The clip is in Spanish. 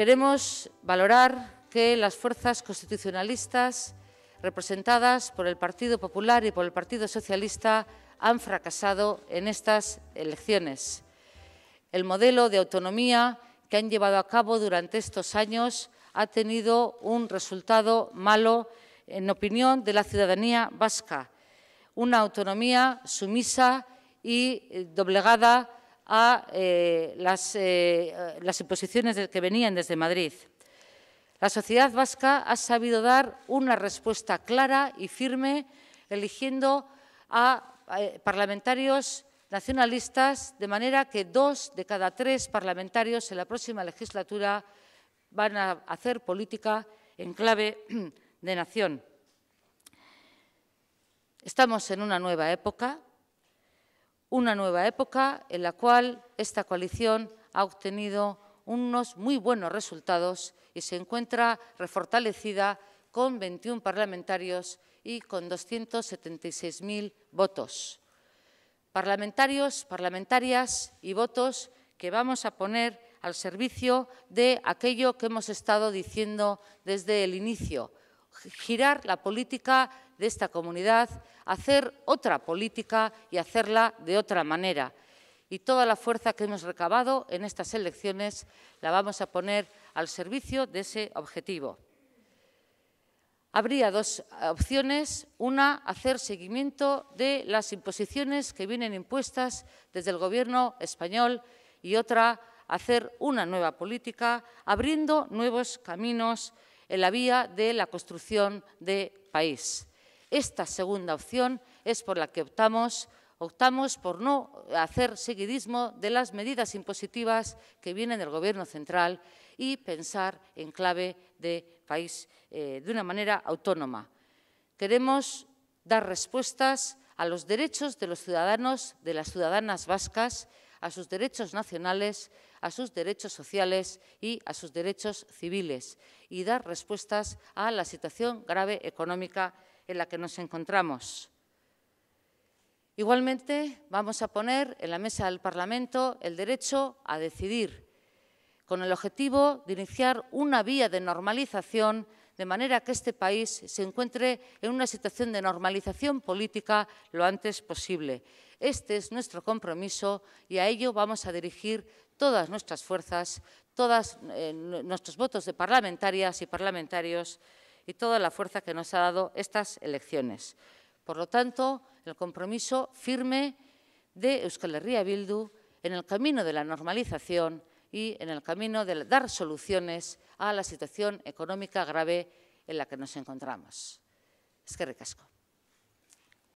Queremos valorar que las fuerzas constitucionalistas representadas por el Partido Popular y por el Partido Socialista han fracasado en estas elecciones. El modelo de autonomía que han llevado a cabo durante estos años ha tenido un resultado malo en opinión de la ciudadanía vasca, una autonomía sumisa y doblegada a eh, eh, eh, las imposiciones que venían desde Madrid. La sociedad vasca ha sabido dar una respuesta clara y firme, eligiendo a parlamentarios nacionalistas, de manera que dos de cada tres parlamentarios en la próxima legislatura van a hacer política en clave de nación. Estamos en una nueva época, una nueva época en la cual esta coalición ha obtenido unos muy buenos resultados y se encuentra refortalecida con 21 parlamentarios y con 276.000 votos. Parlamentarios, parlamentarias y votos que vamos a poner al servicio de aquello que hemos estado diciendo desde el inicio, girar la política de esta comunidad, hacer otra política y hacerla de otra manera. Y toda la fuerza que hemos recabado en estas elecciones la vamos a poner al servicio de ese objetivo. Habría dos opciones. Una, hacer seguimiento de las imposiciones que vienen impuestas desde el Gobierno español y otra, hacer una nueva política abriendo nuevos caminos en la vía de la construcción de país. Esta segunda opción es por la que optamos optamos por no hacer seguidismo de las medidas impositivas que vienen del Gobierno central y pensar en clave de país eh, de una manera autónoma. Queremos dar respuestas a los derechos de los ciudadanos, de las ciudadanas vascas, a sus derechos nacionales, a sus derechos sociales y a sus derechos civiles y dar respuestas a la situación grave económica en la que nos encontramos. Igualmente, vamos a poner en la mesa del Parlamento el derecho a decidir, con el objetivo de iniciar una vía de normalización de manera que este país se encuentre en una situación de normalización política lo antes posible. Este es nuestro compromiso y a ello vamos a dirigir todas nuestras fuerzas, todos eh, nuestros votos de parlamentarias y parlamentarios y toda la fuerza que nos ha dado estas elecciones. Por lo tanto, el compromiso firme de Euskal Herria Bildu en el camino de la normalización y en el camino de dar soluciones a la situación económica grave en la que nos encontramos. Es que ricasco.